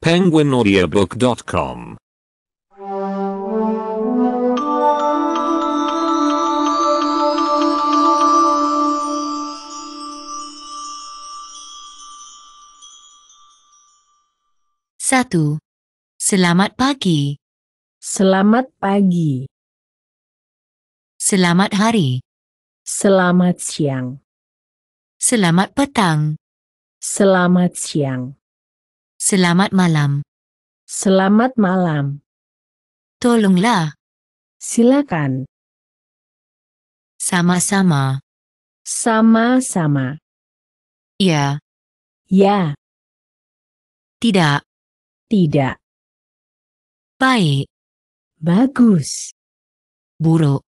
penguinaudiobook.com Satu. Selamat pagi. Selamat pagi. Selamat hari. Selamat siang. Selamat petang. Selamat siang. Selamat malam. Selamat malam. Tolonglah. Silakan. Sama-sama. Sama-sama. Ya. Ya. Tidak. Tidak. Baik. Bagus. Buruk.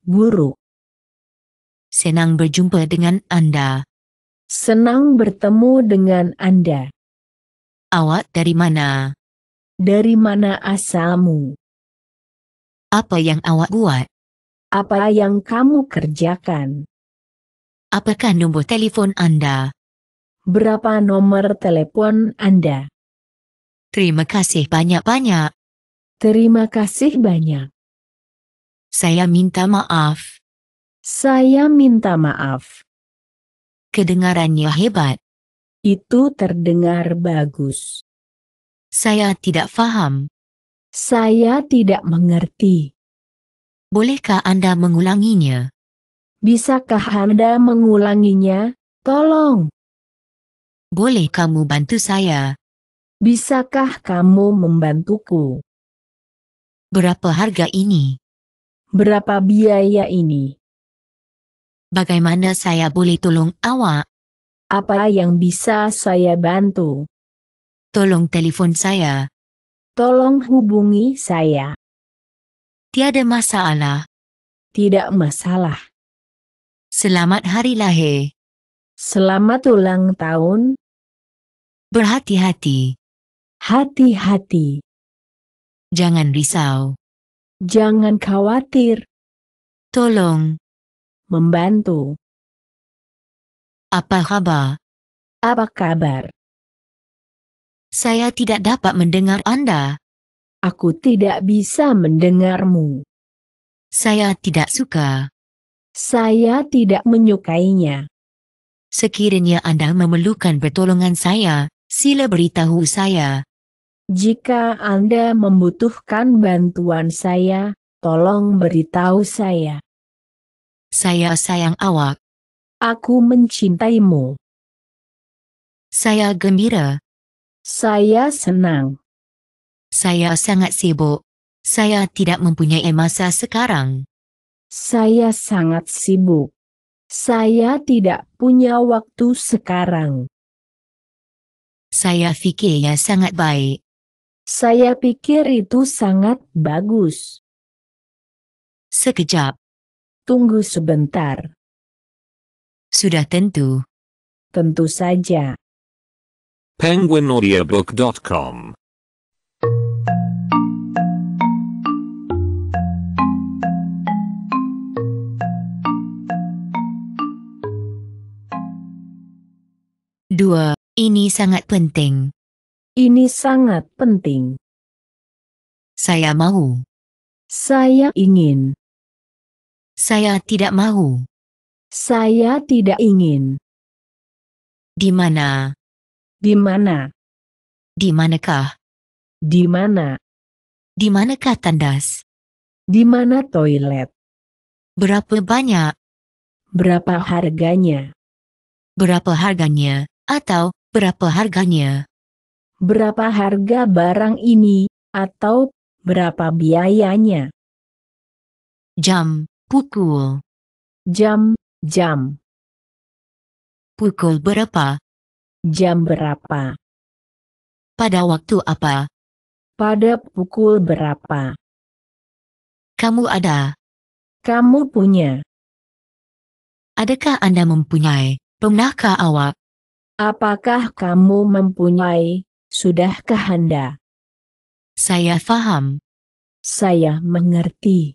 Buruk. Senang berjumpa dengan Anda. Senang bertemu dengan Anda. Awak dari mana? Dari mana asalmu? Apa yang awak buat? Apa yang kamu kerjakan? Apakah nombor telepon Anda? Berapa nomor telepon Anda? Terima kasih banyak-banyak. Terima kasih banyak. Saya minta maaf. Saya minta maaf. Kedengarannya hebat. Itu terdengar bagus. Saya tidak faham. Saya tidak mengerti. Bolehkah Anda mengulanginya? Bisakah Anda mengulanginya? Tolong. Boleh kamu bantu saya? Bisakah kamu membantuku? Berapa harga ini? Berapa biaya ini? Bagaimana saya boleh tolong awak? Apa yang bisa saya bantu? Tolong telepon saya. Tolong hubungi saya. Tiada masalah. Tidak masalah. Selamat hari lahir. Selamat ulang tahun. Berhati-hati. Hati-hati. Jangan risau. Jangan khawatir. Tolong. Membantu. Apa kabar? Apa kabar? Saya tidak dapat mendengar Anda. Aku tidak bisa mendengarmu. Saya tidak suka. Saya tidak menyukainya. Sekiranya Anda memerlukan pertolongan saya, sila beritahu saya. Jika Anda membutuhkan bantuan saya, tolong beritahu saya. Saya sayang awak. Aku mencintaimu. Saya gembira. Saya senang. Saya sangat sibuk. Saya tidak mempunyai masa sekarang. Saya sangat sibuk. Saya tidak punya waktu sekarang. Saya ia sangat baik. Saya pikir itu sangat bagus. Sekejap. Tunggu sebentar. Sudah tentu. Tentu saja. penguinaudiobook.com Dua, ini sangat penting. Ini sangat penting. Saya mau. Saya ingin. Saya tidak mau. Saya tidak ingin. Di mana? Di mana? Di manakah? Di mana? Di manakah tandas? Di mana toilet? Berapa banyak? Berapa harganya? Berapa harganya? Atau berapa harganya? Berapa harga barang ini? Atau berapa biayanya? Jam, pukul. Jam, Jam. Pukul berapa? Jam berapa? Pada waktu apa? Pada pukul berapa? Kamu ada? Kamu punya? Adakah Anda mempunyai? Pernahkah awak? Apakah kamu mempunyai? Sudahkah Anda? Saya faham. Saya mengerti.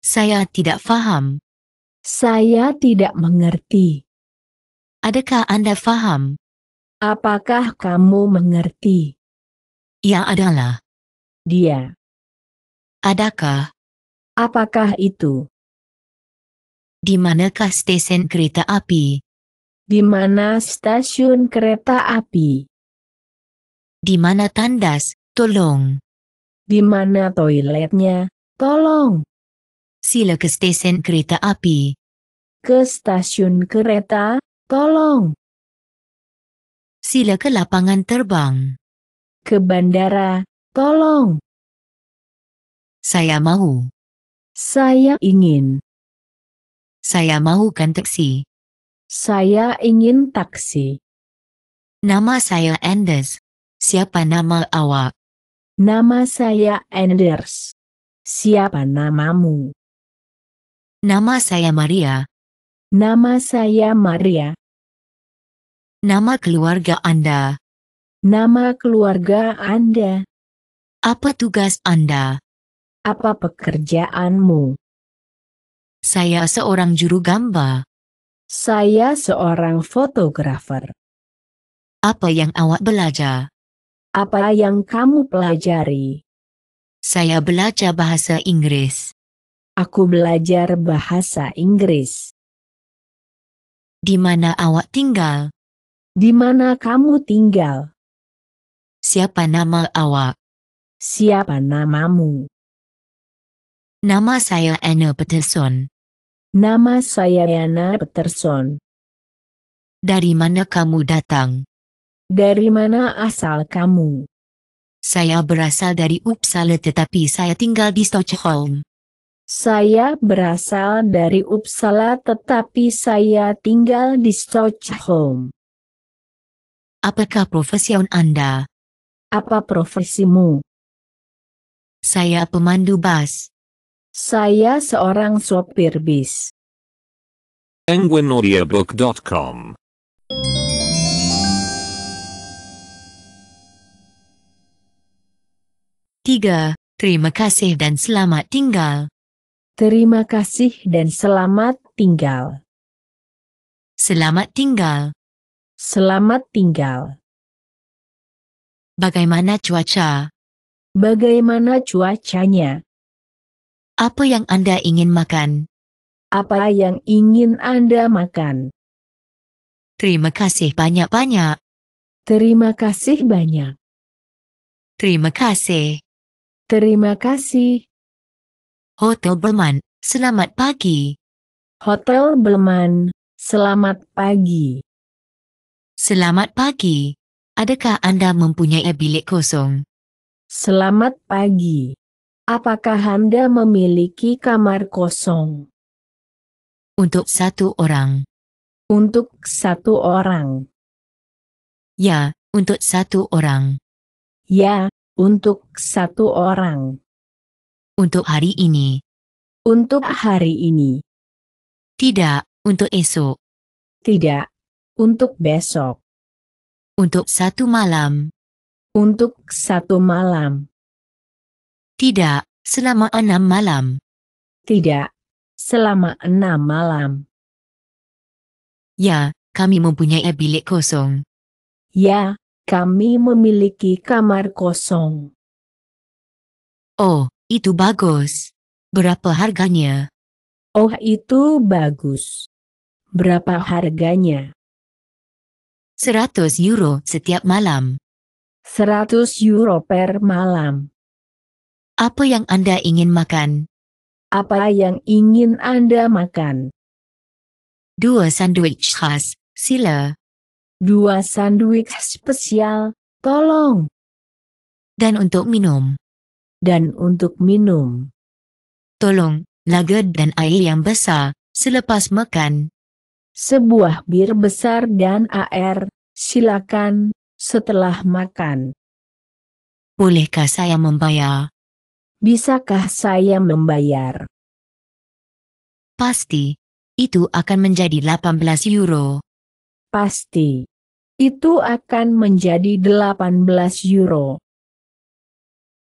Saya tidak faham. Saya tidak mengerti. Adakah Anda faham? Apakah kamu mengerti? Ya adalah. Dia. Adakah? Apakah itu? Di manakah stesen kereta api? Di mana stasiun kereta api? Di mana tandas? Tolong. Di mana toiletnya? Tolong. Sila ke stesen kereta api ke stasiun kereta, tolong. Sila ke lapangan terbang. Ke bandara, tolong. Saya mau. Saya ingin. Saya mau kan taksi. Saya ingin taksi. Nama saya Anders. Siapa nama awak? Nama saya Anders. Siapa namamu? Nama saya Maria. Nama saya Maria. Nama keluarga Anda. Nama keluarga Anda. Apa tugas Anda? Apa pekerjaanmu? Saya seorang juru gambar. Saya seorang fotografer. Apa yang awak belajar? Apa yang kamu pelajari? Saya belajar bahasa Inggris. Aku belajar bahasa Inggris. Di mana awak tinggal? Di mana kamu tinggal? Siapa nama awak? Siapa namamu? Nama saya Anna Peterson. Nama saya Anna Peterson. Dari mana kamu datang? Dari mana asal kamu? Saya berasal dari Uppsala tetapi saya tinggal di Stockholm. Saya berasal dari Uppsala tetapi saya tinggal di Stockholm. Apakah profesi Anda? Apa profesimu? Saya pemandu bus. Saya seorang sopir bis. Penguinaudiobook.com Tiga, terima kasih dan selamat tinggal. Terima kasih dan selamat tinggal. Selamat tinggal. Selamat tinggal. Bagaimana cuaca? Bagaimana cuacanya? Apa yang Anda ingin makan? Apa yang ingin Anda makan? Terima kasih banyak-banyak. Terima kasih banyak. Terima kasih. Terima kasih. Hotel Belman, selamat pagi. Hotel Belman, selamat pagi. Selamat pagi. Adakah Anda mempunyai bilik kosong? Selamat pagi. Apakah Anda memiliki kamar kosong? Untuk satu orang. Untuk satu orang. Ya, untuk satu orang. Ya, untuk satu orang. Untuk hari ini. Untuk hari ini. Tidak, untuk esok. Tidak, untuk besok. Untuk satu malam. Untuk satu malam. Tidak, selama enam malam. Tidak, selama enam malam. Ya, kami mempunyai bilik kosong. Ya, kami memiliki kamar kosong. Oh, itu bagus. Berapa harganya? Oh itu bagus. Berapa harganya? 100 euro setiap malam. 100 euro per malam. Apa yang Anda ingin makan? Apa yang ingin Anda makan? Dua sandwich khas, sila. Dua sandwich spesial, tolong. Dan untuk minum? dan untuk minum. Tolong, lager dan air yang besar, selepas makan. Sebuah bir besar dan air, silakan, setelah makan. Bolehkah saya membayar? Bisakah saya membayar? Pasti. Itu akan menjadi 18 euro. Pasti. Itu akan menjadi 18 euro.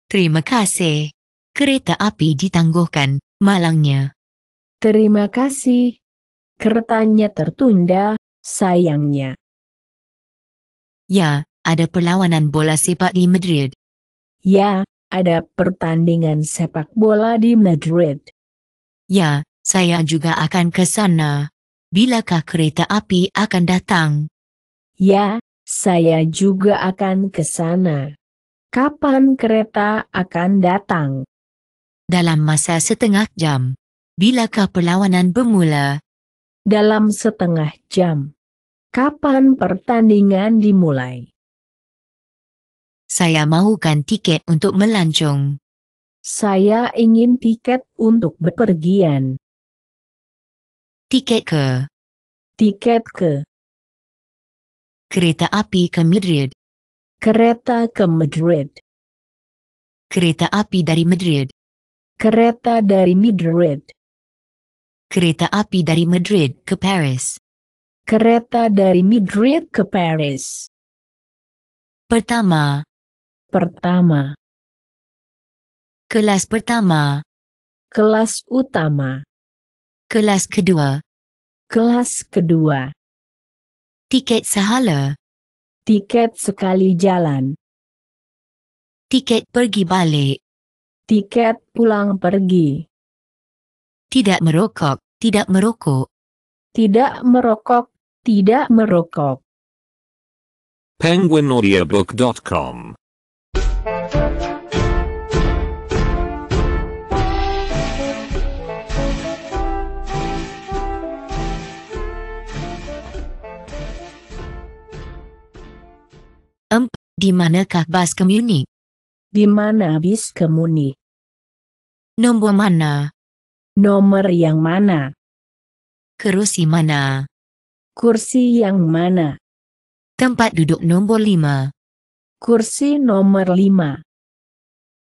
Terima kasih. Kereta api ditangguhkan, malangnya. Terima kasih. Keretanya tertunda, sayangnya. Ya, ada perlawanan bola sepak di Madrid. Ya, ada pertandingan sepak bola di Madrid. Ya, saya juga akan ke sana. Bilakah kereta api akan datang? Ya, saya juga akan ke sana. Kapan kereta akan datang? Dalam masa setengah jam. Bilakah perlawanan bermula? Dalam setengah jam. Kapan pertandingan dimulai? Saya mahukan tiket untuk melancong. Saya ingin tiket untuk bepergian. Tiket ke? Tiket ke? Kereta api ke Madrid. Kereta ke Madrid. Kereta api dari Madrid. Kereta dari Madrid. Kereta api dari Madrid ke Paris. Kereta dari Madrid ke Paris. Pertama. Pertama. Kelas pertama. Kelas utama. Kelas kedua. Kelas kedua. Tiket sehala. Tiket sekali jalan. Tiket pergi balik. Tiket pulang pergi. Tidak merokok, tidak merokok. Tidak merokok, tidak merokok. Penguinaudiobook.com Di manakah bas kemuni? Di mana bis kemuni? Nombor mana? Nomor yang mana? Kerusi mana? Kursi yang mana? Tempat duduk nombor lima. Kursi nomor lima.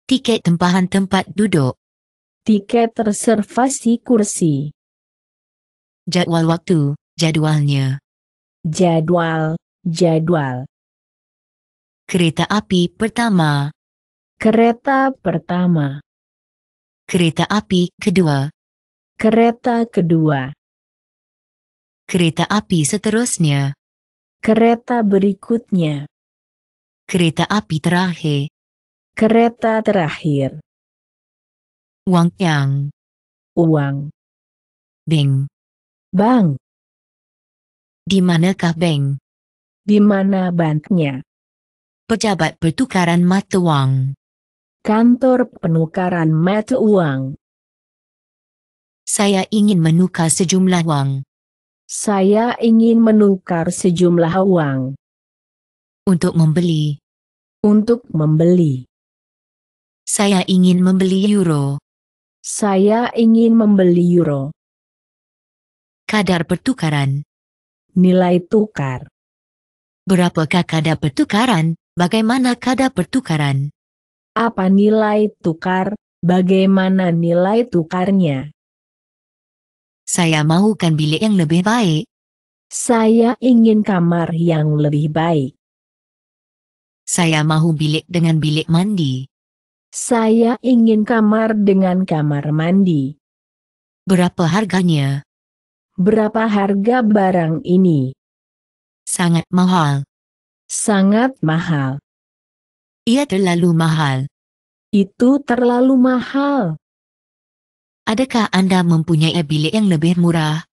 Tiket tempahan tempat duduk. Tiket reservasi kursi. Jadwal waktu, jadwalnya. Jadwal, jadwal. Kereta api pertama. Kereta pertama. Kereta api kedua. Kereta kedua. Kereta api seterusnya. Kereta berikutnya. Kereta api terakhir. Kereta terakhir. Uang yang. Uang. Beng. Bang. Di manakah bank? Di mana banknya? Pejabat Pertukaran Mata Uang Kantor Penukaran Mata Uang Saya ingin menukar sejumlah uang. Saya ingin menukar sejumlah uang. Untuk membeli. Untuk membeli. Saya ingin membeli euro. Saya ingin membeli euro. Kadar pertukaran. Nilai tukar. Berapakah kadar pertukaran? Bagaimana kadar pertukaran? Apa nilai tukar? Bagaimana nilai tukarnya? Saya mahukan bilik yang lebih baik. Saya ingin kamar yang lebih baik. Saya mahu bilik dengan bilik mandi. Saya ingin kamar dengan kamar mandi. Berapa harganya? Berapa harga barang ini? Sangat mahal. Sangat mahal. Ia terlalu mahal. Itu terlalu mahal. Adakah Anda mempunyai bilik yang lebih murah?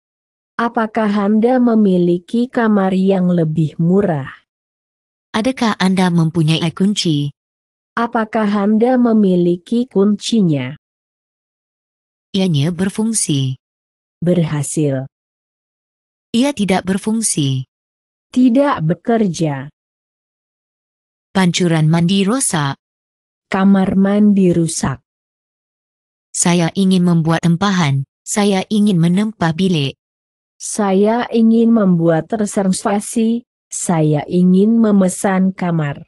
Apakah Anda memiliki kamar yang lebih murah? Adakah Anda mempunyai kunci? Apakah Anda memiliki kuncinya? Ianya berfungsi. Berhasil. Ia tidak berfungsi. Tidak bekerja. Pancuran mandi rosa. Kamar mandi rusak. Saya ingin membuat tempahan. Saya ingin menempah bilik. Saya ingin membuat reservasi. Saya ingin memesan kamar.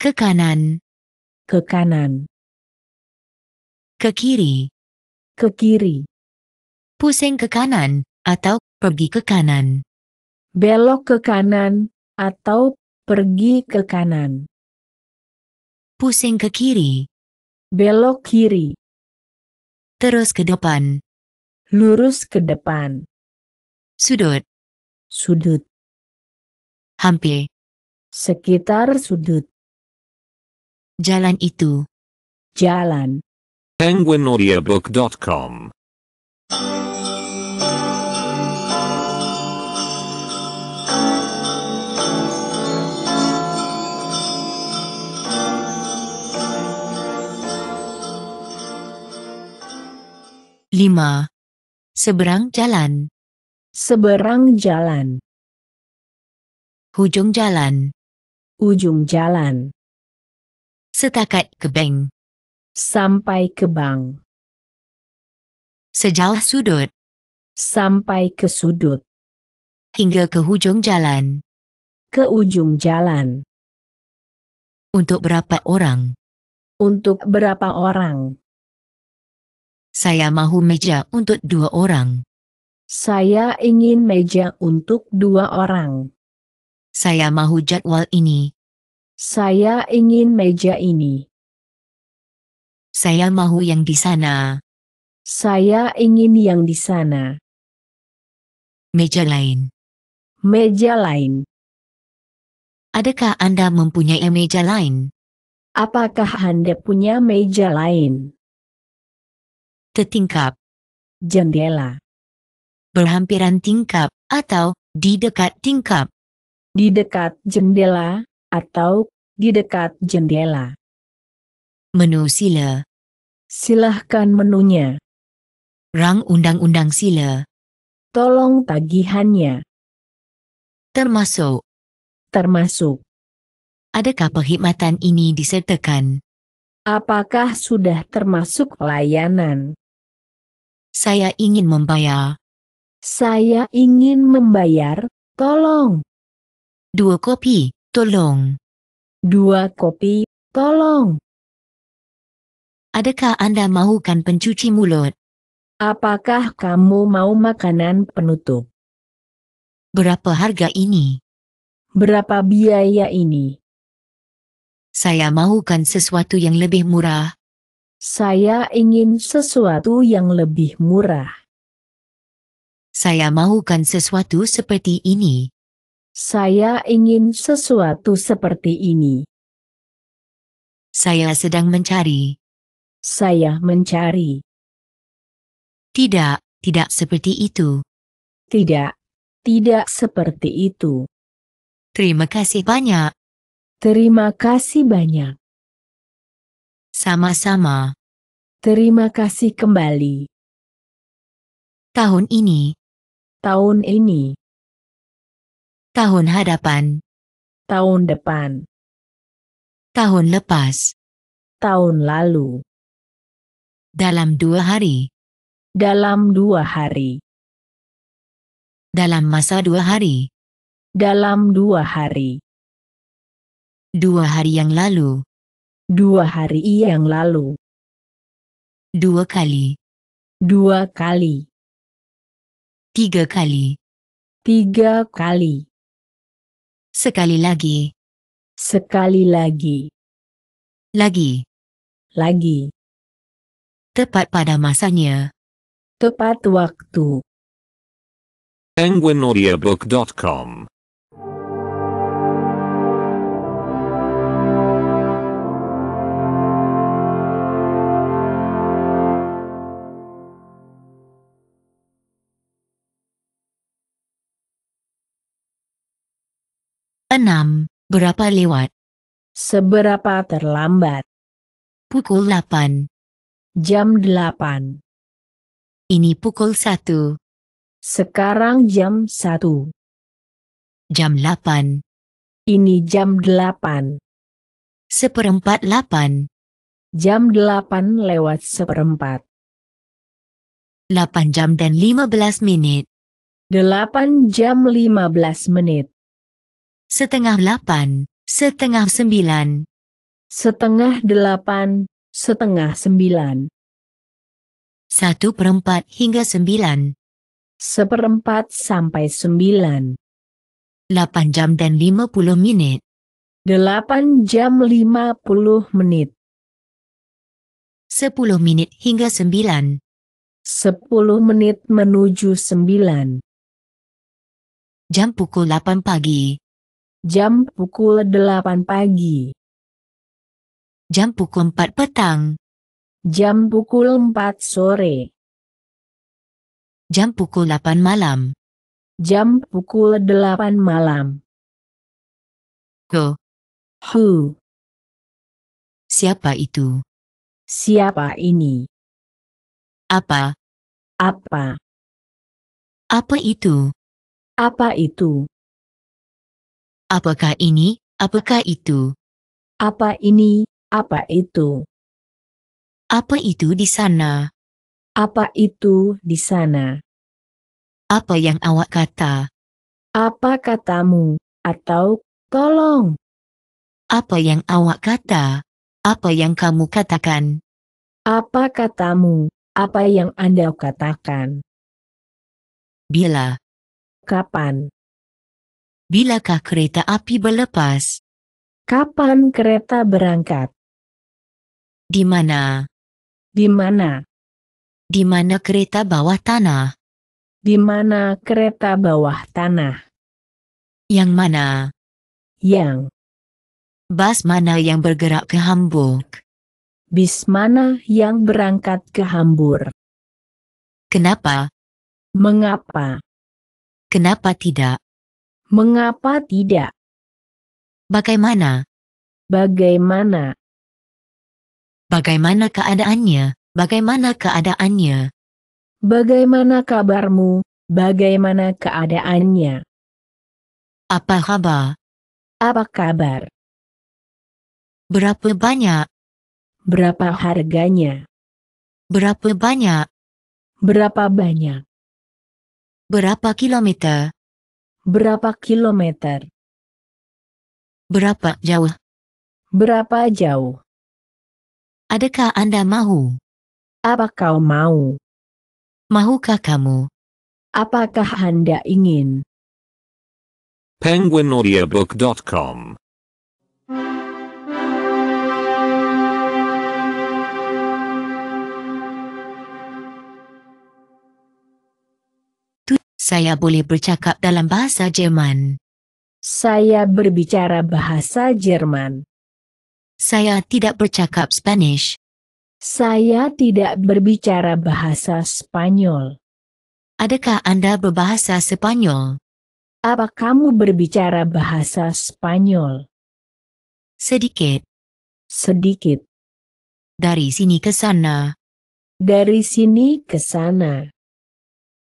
Ke kanan. Ke kanan. Ke kiri. Ke kiri. Pusing ke kanan atau pergi ke kanan. Belok ke kanan atau Pergi ke kanan. Pusing ke kiri. Belok kiri. Terus ke depan. Lurus ke depan. Sudut. Sudut. Hampir. Sekitar sudut. Jalan itu. Jalan. Oh. 5. Seberang jalan. Seberang jalan. ujung jalan. Ujung jalan. Setakat ke bank. Sampai ke bank. Sejauh sudut. Sampai ke sudut. Hingga ke ujung jalan. Ke ujung jalan. Untuk berapa orang? Untuk berapa orang? Saya mahu meja untuk dua orang. Saya ingin meja untuk dua orang. Saya mahu jadwal ini. Saya ingin meja ini. Saya mahu yang di sana. Saya ingin yang di sana. Meja lain. Meja lain. Adakah Anda mempunyai meja lain? Apakah Anda punya meja lain? Tetingkap. Jendela. Berhampiran tingkap, atau, di dekat tingkap. Di dekat jendela, atau, di dekat jendela. Menu sila. Silahkan menunya. Rang undang-undang sila. Tolong tagihannya. Termasuk. Termasuk. Adakah perkhidmatan ini disertakan? Apakah sudah termasuk layanan? Saya ingin membayar. Saya ingin membayar, tolong. Dua kopi, tolong. Dua kopi, tolong. Adakah Anda maukan pencuci mulut? Apakah kamu mau makanan penutup? Berapa harga ini? Berapa biaya ini? Saya mahukan sesuatu yang lebih murah. Saya ingin sesuatu yang lebih murah. Saya maukan sesuatu seperti ini. Saya ingin sesuatu seperti ini. Saya sedang mencari. Saya mencari. Tidak, tidak seperti itu. Tidak, tidak seperti itu. Terima kasih banyak. Terima kasih banyak. Sama-sama. Terima kasih kembali. Tahun ini. Tahun ini. Tahun hadapan. Tahun depan. Tahun lepas. Tahun lalu. Dalam dua hari. Dalam dua hari. Dalam masa dua hari. Dalam dua hari. Dua hari yang lalu. Dua hari yang lalu. Dua kali. Dua kali. Tiga kali. Tiga kali. Sekali lagi. Sekali lagi. Lagi. Lagi. Tepat pada masanya. Tepat waktu. 6. Berapa lewat? Seberapa terlambat? Pukul 8. Jam 8. Ini pukul 1. Sekarang jam 1. Jam 8. Ini jam 8. Seperempat 8. Jam 8 lewat seperempat. 8 jam dan 15 menit. 8 jam 15 menit setengah delapan, setengah sembilan. Setengah delapan, setengah sembilan. Satu perempat hingga sembilan. Seperempat sampai sembilan. Delapan jam dan lima puluh menit. Delapan jam lima puluh menit. Sepuluh menit hingga sembilan. Sepuluh menit menuju sembilan. Jam pukul 8 pagi Jam pukul 8 pagi. Jam pukul 4 petang. Jam pukul 4 sore. Jam pukul 8 malam. Jam pukul 8 malam. Go. Who? Siapa itu? Siapa ini? Apa? Apa? Apa itu? Apa itu? Apakah ini? Apakah itu? Apa ini? Apa itu? Apa itu di sana? Apa itu di sana? Apa yang awak kata? Apa katamu? Atau, tolong. Apa yang awak kata? Apa yang kamu katakan? Apa katamu? Apa yang Anda katakan? Bila? Kapan? Bilakah kereta api berlepas? Kapan kereta berangkat? Di mana? Di mana? Di mana kereta bawah tanah? Di mana kereta bawah tanah? Yang mana? Yang. Bas mana yang bergerak ke Hamburg? Bis mana yang berangkat ke Hamburg? Kenapa? Mengapa? Kenapa tidak? Mengapa tidak? Bagaimana? Bagaimana? Bagaimana keadaannya? Bagaimana keadaannya? Bagaimana kabarmu? Bagaimana keadaannya? Apa kabar? Apa kabar? Berapa banyak? Berapa harganya? Berapa banyak? Berapa banyak? Berapa kilometer? Berapa kilometer? Berapa jauh? Berapa jauh? Adakah Anda mau? Apa kau mau? Mahukah kamu? Apakah Anda ingin? penguinaudiobook.com Saya boleh bercakap dalam bahasa Jerman. Saya berbicara bahasa Jerman. Saya tidak bercakap Spanish. Saya tidak berbicara bahasa Spanyol. Adakah Anda berbahasa Spanyol? Apa kamu berbicara bahasa Spanyol? Sedikit. Sedikit. Dari sini ke sana. Dari sini ke sana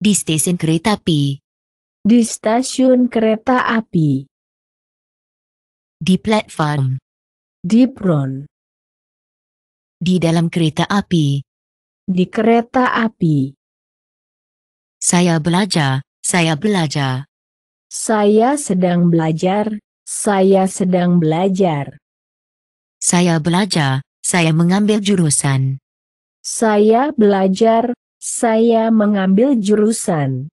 di stasiun kereta api. Di stasiun kereta api. Di platform. Di peron. Di dalam kereta api. Di kereta api. Saya belajar, saya belajar. Saya sedang belajar, saya sedang belajar. Saya belajar, saya mengambil jurusan. Saya belajar, saya mengambil jurusan.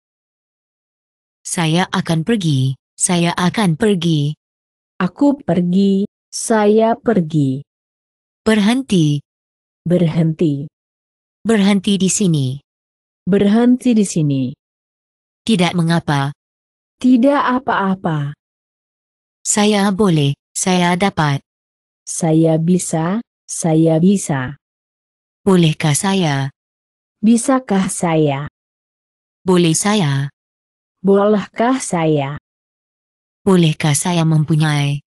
Saya akan pergi. Saya akan pergi. Aku pergi. Saya pergi. Berhenti. Berhenti. Berhenti di sini. Berhenti di sini. Tidak mengapa. Tidak apa-apa. Saya boleh, saya dapat. Saya bisa, saya bisa. Bolehkah saya? Bisakah saya? Boleh saya? Bolehkah saya? Bolehkah saya mempunyai?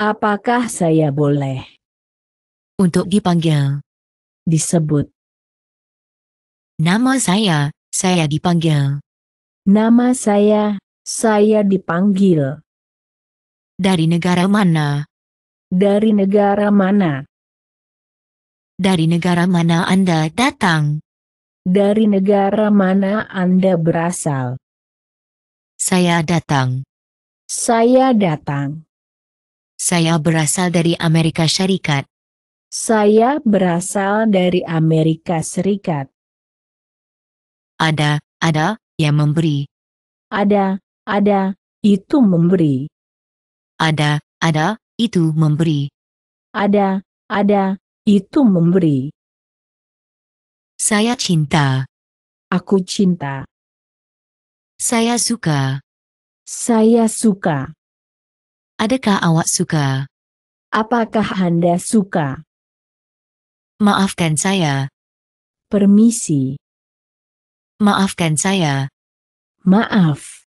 Apakah saya boleh? Untuk dipanggil. Disebut. Nama saya, saya dipanggil. Nama saya, saya dipanggil. Dari negara mana? Dari negara mana? Dari negara mana Anda datang? Dari negara mana Anda berasal? Saya datang. Saya datang. Saya berasal dari Amerika Serikat. Saya berasal dari Amerika Serikat. Ada, ada, yang memberi. Ada, ada, itu memberi. Ada, ada, itu memberi. Ada, ada, itu memberi. Saya cinta. Aku cinta. Saya suka. Saya suka. Adakah awak suka? Apakah Anda suka? Maafkan saya. Permisi. Maafkan saya. Maaf.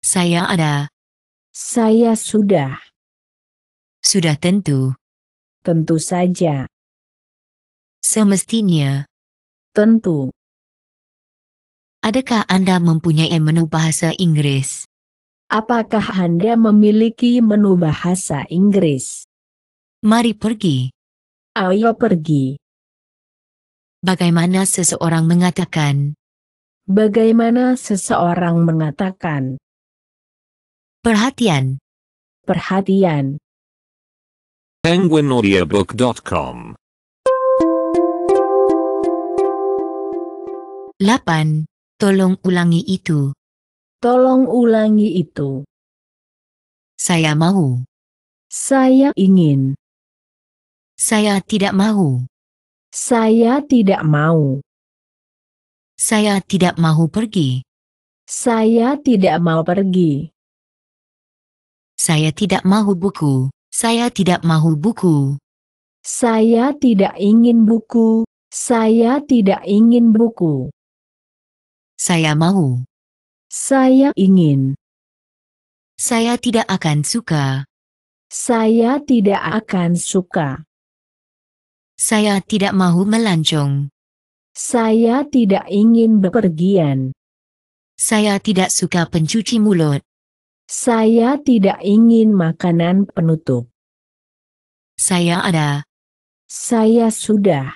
Saya ada. Saya sudah. Sudah tentu. Tentu saja. Semestinya. Tentu. Adakah Anda mempunyai menu bahasa Inggris? Apakah Anda memiliki menu bahasa Inggris? Mari pergi. Ayo pergi. Bagaimana seseorang mengatakan? Bagaimana seseorang mengatakan? Perhatian. Perhatian. Penguinaudiobook.com 8. Tolong ulangi itu. Tolong ulangi itu. Saya mau. Saya ingin. Saya tidak mau. Saya tidak mau. Saya tidak mau pergi. Saya tidak mau pergi. Saya tidak mau buku. Saya tidak mau buku. Saya tidak ingin buku. Saya tidak ingin buku. Saya mau. Saya ingin. Saya tidak akan suka. Saya tidak akan suka. Saya tidak mau melancong. Saya tidak ingin bepergian. Saya tidak suka pencuci mulut. Saya tidak ingin makanan penutup. Saya ada. Saya sudah.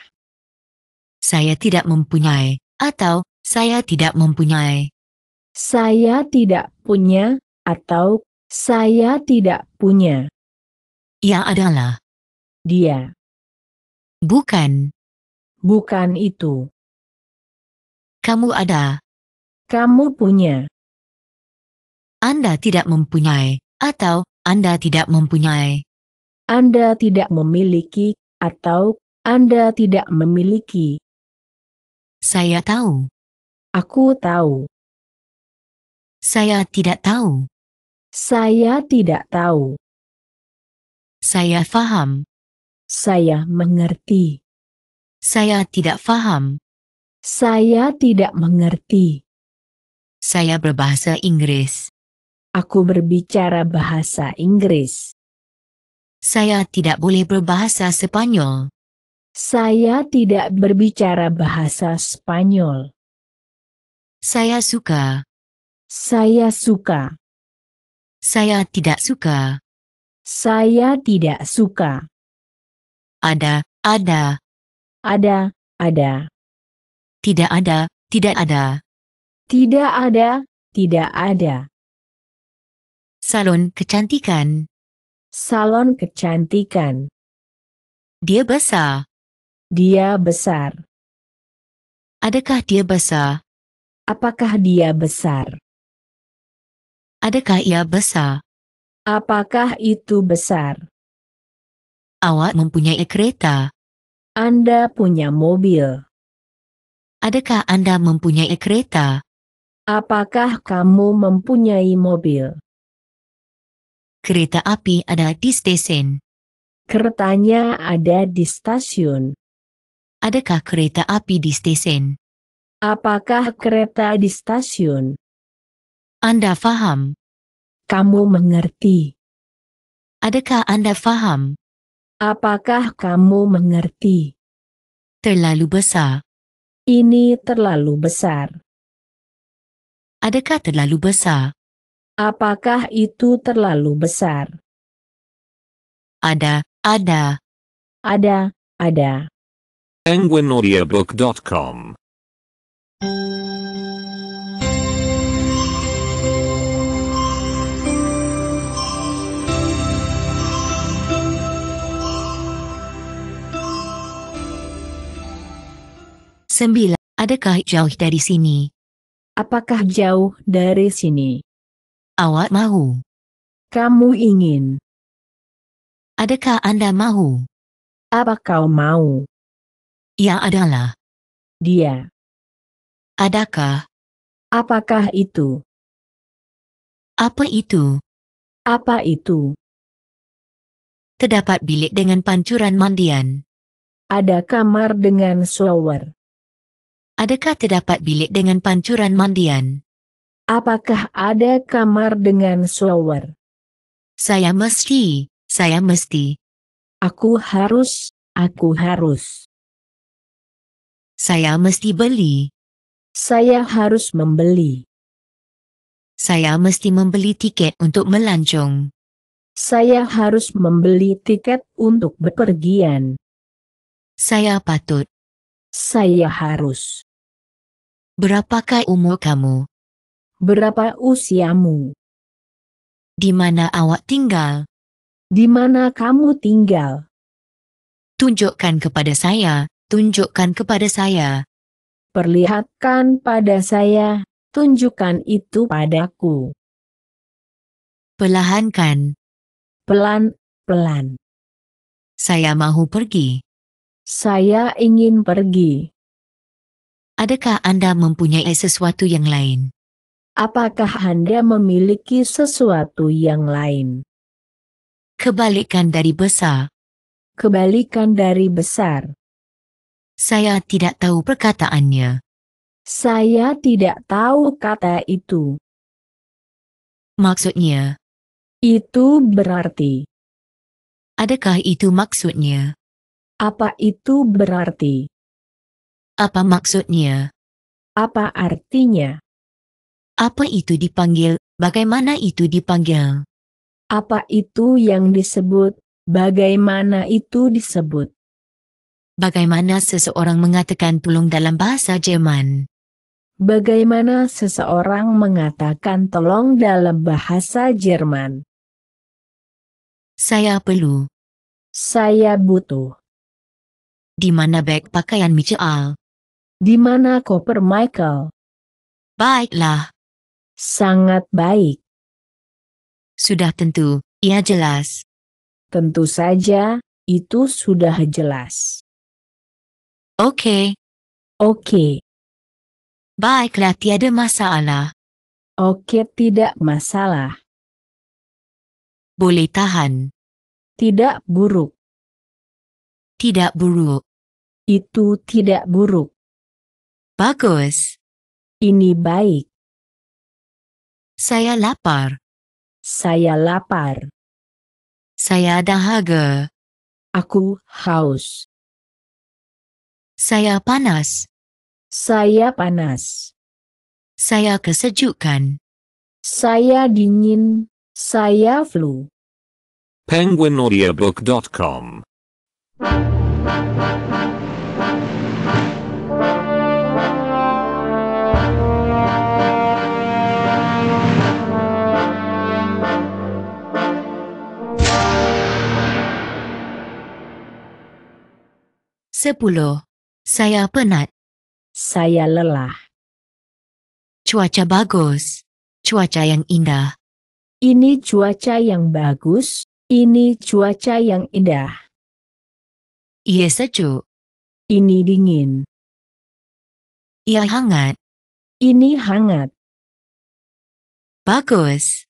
Saya tidak mempunyai, atau saya tidak mempunyai. Saya tidak punya, atau saya tidak punya. Ia adalah. Dia. Bukan. Bukan itu. Kamu ada. Kamu punya. Anda tidak mempunyai, atau Anda tidak mempunyai. Anda tidak memiliki, atau Anda tidak memiliki. Saya tahu. Aku tahu. Saya tidak tahu. Saya tidak tahu. Saya faham. Saya mengerti. Saya tidak faham. Saya tidak mengerti. Saya berbahasa Inggris. Aku berbicara bahasa Inggris. Saya tidak boleh berbahasa Spanyol. Saya tidak berbicara bahasa Spanyol. Saya suka. Saya suka. Saya tidak suka. Saya tidak suka. Ada, ada. Ada, ada. Tidak ada, tidak ada. Tidak ada, tidak ada. Salon kecantikan. Salon kecantikan. Dia besar. Dia besar. Adakah dia besar? Apakah dia besar? Adakah ia besar? Apakah itu besar? Awak mempunyai kereta. Anda punya mobil. Adakah Anda mempunyai kereta? Apakah kamu mempunyai mobil? Kereta api ada di stesen. Keretanya ada di stasiun. Adakah kereta api di stesen? Apakah kereta di stasiun? Anda faham? Kamu mengerti? Adakah Anda faham? Apakah kamu mengerti? Terlalu besar. Ini terlalu besar. Adakah terlalu besar? Apakah itu terlalu besar? Ada, ada. Ada, ada. Penguinaudiobook.com 9. Adakah jauh dari sini? Apakah jauh dari sini? Awak mau? Kamu ingin. Adakah Anda mau? Apa kau mau? Ya adalah. Dia. Adakah? Apakah itu? Apa itu? Apa itu? Terdapat bilik dengan pancuran mandian. Ada kamar dengan shower. Adakah terdapat bilik dengan pancuran mandian? Apakah ada kamar dengan shower? Saya mesti, saya mesti. Aku harus, aku harus. Saya mesti beli. Saya harus membeli. Saya mesti membeli tiket untuk melancong. Saya harus membeli tiket untuk bepergian. Saya patut. Saya harus. Berapakah umur kamu? Berapa usiamu? Di mana awak tinggal? Di mana kamu tinggal? Tunjukkan kepada saya, tunjukkan kepada saya. Perlihatkan pada saya, tunjukkan itu padaku. Pelahankan. Pelan, pelan. Saya mahu pergi. Saya ingin pergi. Adakah Anda mempunyai sesuatu yang lain? Apakah Anda memiliki sesuatu yang lain? Kebalikan dari besar. Kebalikan dari besar. Saya tidak tahu perkataannya. Saya tidak tahu kata itu. Maksudnya? Itu berarti. Adakah itu maksudnya? Apa itu berarti? Apa maksudnya? Apa artinya? Apa itu dipanggil, bagaimana itu dipanggil? Apa itu yang disebut, bagaimana itu disebut? Bagaimana seseorang mengatakan tolong dalam bahasa Jerman? Bagaimana seseorang mengatakan tolong dalam bahasa Jerman? Saya perlu. Saya butuh. Di mana beg pakaian Michael? Di mana koper Michael? Baiklah. Sangat baik. Sudah tentu, ia jelas. Tentu saja, itu sudah jelas. Oke. Oke. Baiklah, tiada masalah. Oke, tidak masalah. Boleh tahan. Tidak buruk. Tidak buruk. Itu tidak buruk. Bagus. Ini baik. Saya lapar. Saya lapar. Saya dahaga. Aku haus. Saya panas. Saya panas. Saya kesejukan. Saya dingin. Saya flu. Penguinaudiobook.com 10. Saya penat. Saya lelah. Cuaca bagus. Cuaca yang indah. Ini cuaca yang bagus. Ini cuaca yang indah. Ia sejuk. Ini dingin. Ia hangat. Ini hangat. Bagus.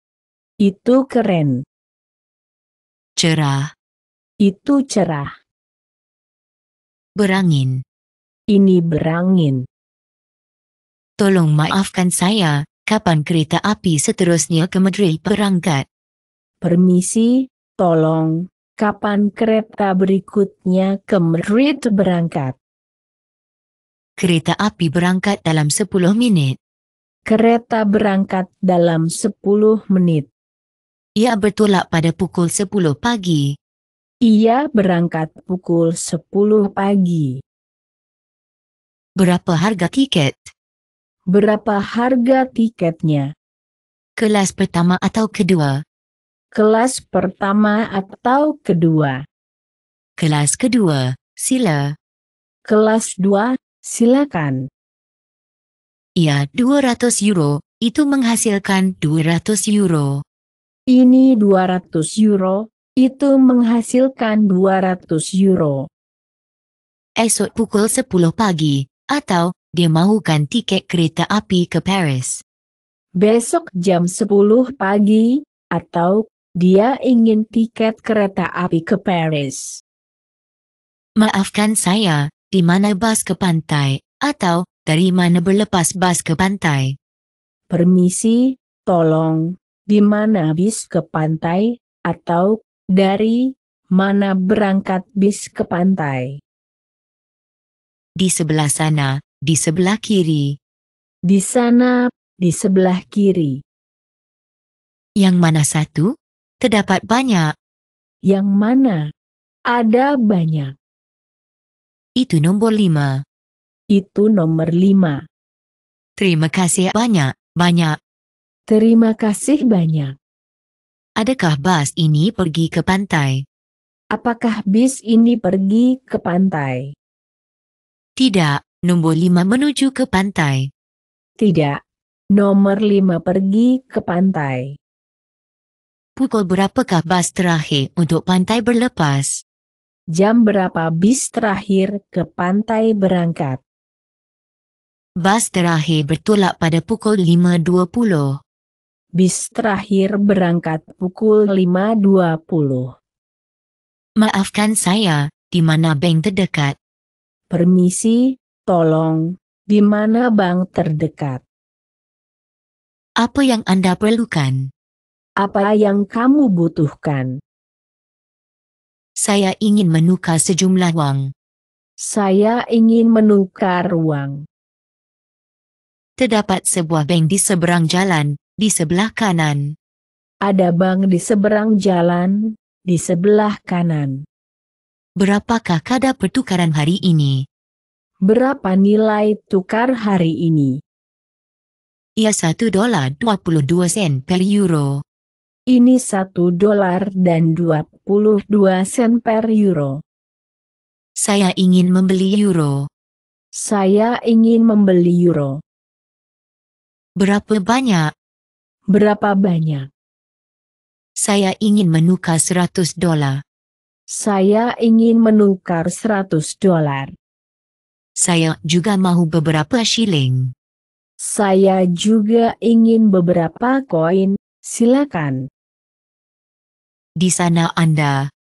Itu keren. Cerah. Itu cerah. Berangin. Ini berangin. Tolong maafkan saya, kapan kereta api seterusnya ke Madrid berangkat? Permisi, tolong, kapan kereta berikutnya ke Madrid berangkat? Kereta api berangkat dalam 10 menit. Kereta berangkat dalam 10 menit. Ia bertolak pada pukul 10 pagi, ia berangkat pukul 10 pagi. Berapa harga tiket? Berapa harga tiketnya? Kelas pertama atau kedua? Kelas pertama atau kedua? Kelas kedua, sila. Kelas dua, silakan. Iya 200 euro, itu menghasilkan 200 euro. Ini 200 euro, itu menghasilkan 200 euro. Esok pukul 10 pagi, atau dia mahukan tiket kereta api ke Paris. Besok jam 10 pagi, atau dia ingin tiket kereta api ke Paris. Maafkan saya, di mana bus ke pantai, atau dari mana berlepas bus ke pantai? Permisi, tolong, di mana bis ke pantai, atau dari mana berangkat bis ke pantai? Di sebelah sana, di sebelah kiri. Di sana, di sebelah kiri. Yang mana satu? Terdapat banyak. Yang mana? Ada banyak. Itu nomor lima. Itu nomor lima. Terima kasih banyak, banyak. Terima kasih banyak. Adakah bas ini pergi ke pantai? Apakah bis ini pergi ke pantai? Tidak, nombor lima menuju ke pantai. Tidak, nomor lima pergi ke pantai. Pukul berapakah bas terakhir untuk pantai berlepas? Jam berapa bis terakhir ke pantai berangkat? Bas terakhir bertolak pada pukul 5.20. Bis terakhir berangkat pukul 5.20. Maafkan saya, di mana bank terdekat? Permisi, tolong, di mana bank terdekat? Apa yang Anda perlukan? Apa yang kamu butuhkan? Saya ingin menukar sejumlah uang. Saya ingin menukar uang. Terdapat sebuah bank di seberang jalan, di sebelah kanan. Ada bank di seberang jalan, di sebelah kanan. Berapakah kadar pertukaran hari ini? Berapa nilai tukar hari ini? Ia 1 dolar dua sen per euro. Ini satu dolar dan dua puluh dua sen per euro. Saya ingin membeli euro. Saya ingin membeli euro. Berapa banyak? Berapa banyak? Saya ingin menukar 100 dolar. Saya ingin menukar 100 dolar. Saya juga mau beberapa shilling. Saya juga ingin beberapa koin, silakan. Di sana Anda.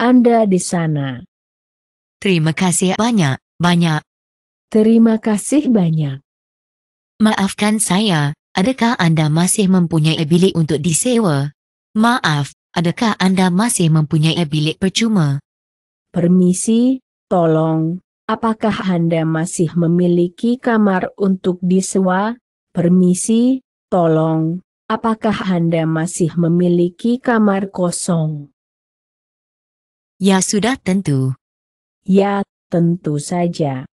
Anda di sana. Terima kasih banyak, banyak. Terima kasih banyak. Maafkan saya, Adakah Anda masih mempunyai bilik untuk disewa? Maaf, adakah Anda masih mempunyai bilik percuma? Permisi, tolong, apakah Anda masih memiliki kamar untuk disewa? Permisi, tolong, apakah Anda masih memiliki kamar kosong? Ya sudah tentu. Ya, tentu saja.